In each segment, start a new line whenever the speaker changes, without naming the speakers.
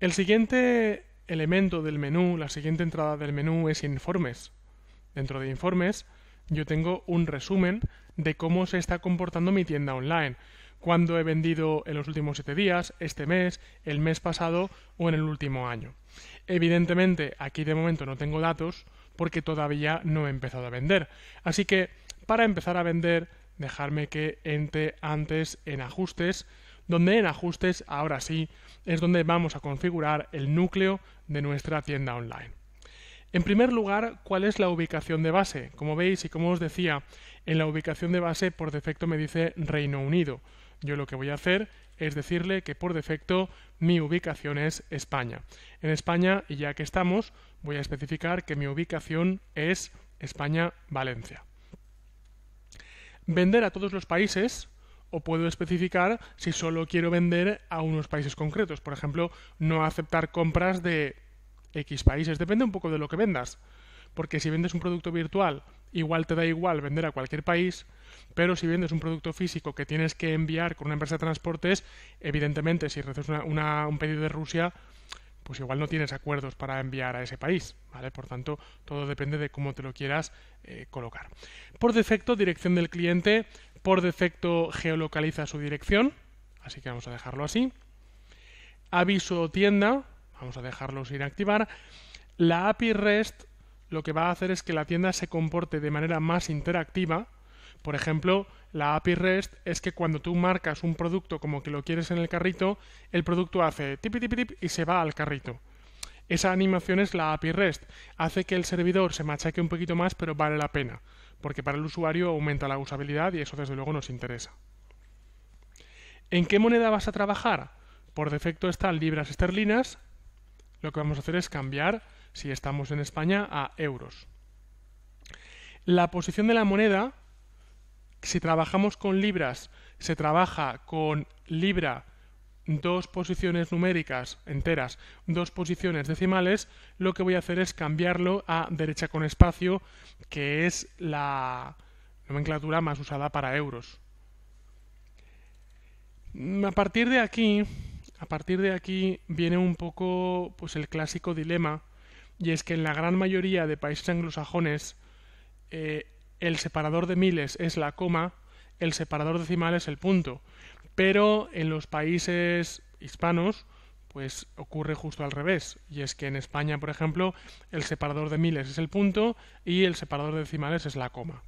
El siguiente elemento del menú, la siguiente entrada del menú es informes. Dentro de informes yo tengo un resumen de cómo se está comportando mi tienda online, cuándo he vendido en los últimos siete días, este mes, el mes pasado o en el último año. Evidentemente aquí de momento no tengo datos porque todavía no he empezado a vender. Así que para empezar a vender, dejarme que entre antes en ajustes donde en ajustes, ahora sí, es donde vamos a configurar el núcleo de nuestra tienda online. En primer lugar, ¿cuál es la ubicación de base? Como veis y como os decía, en la ubicación de base por defecto me dice Reino Unido. Yo lo que voy a hacer es decirle que por defecto mi ubicación es España. En España, y ya que estamos, voy a especificar que mi ubicación es España-Valencia. Vender a todos los países, o puedo especificar si solo quiero vender a unos países concretos. Por ejemplo, no aceptar compras de X países. Depende un poco de lo que vendas. Porque si vendes un producto virtual, igual te da igual vender a cualquier país, pero si vendes un producto físico que tienes que enviar con una empresa de transportes, evidentemente si recibes un pedido de Rusia, pues igual no tienes acuerdos para enviar a ese país, ¿vale? Por tanto, todo depende de cómo te lo quieras eh, colocar. Por defecto, dirección del cliente por defecto geolocaliza su dirección, así que vamos a dejarlo así. Aviso tienda, vamos a dejarlo sin activar. La API REST lo que va a hacer es que la tienda se comporte de manera más interactiva. Por ejemplo, la API REST es que cuando tú marcas un producto como que lo quieres en el carrito, el producto hace tipi tip tip y se va al carrito. Esa animación es la API REST. Hace que el servidor se machaque un poquito más, pero vale la pena, porque para el usuario aumenta la usabilidad y eso desde luego nos interesa. ¿En qué moneda vas a trabajar? Por defecto están libras esterlinas. Lo que vamos a hacer es cambiar, si estamos en España, a euros. La posición de la moneda, si trabajamos con libras, se trabaja con libra dos posiciones numéricas enteras, dos posiciones decimales, lo que voy a hacer es cambiarlo a derecha con espacio, que es la nomenclatura más usada para euros. Mm, a partir de aquí, a partir de aquí viene un poco pues el clásico dilema y es que en la gran mayoría de países anglosajones eh, el separador de miles es la coma, el separador decimal es el punto. Pero en los países hispanos, pues ocurre justo al revés. Y es que en España, por ejemplo, el separador de miles es el punto y el separador de decimales es la coma.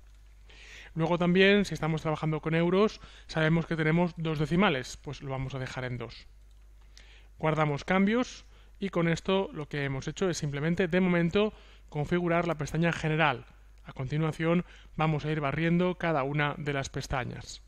Luego también, si estamos trabajando con euros, sabemos que tenemos dos decimales, pues lo vamos a dejar en dos. Guardamos cambios y con esto lo que hemos hecho es simplemente, de momento, configurar la pestaña general. A continuación vamos a ir barriendo cada una de las pestañas.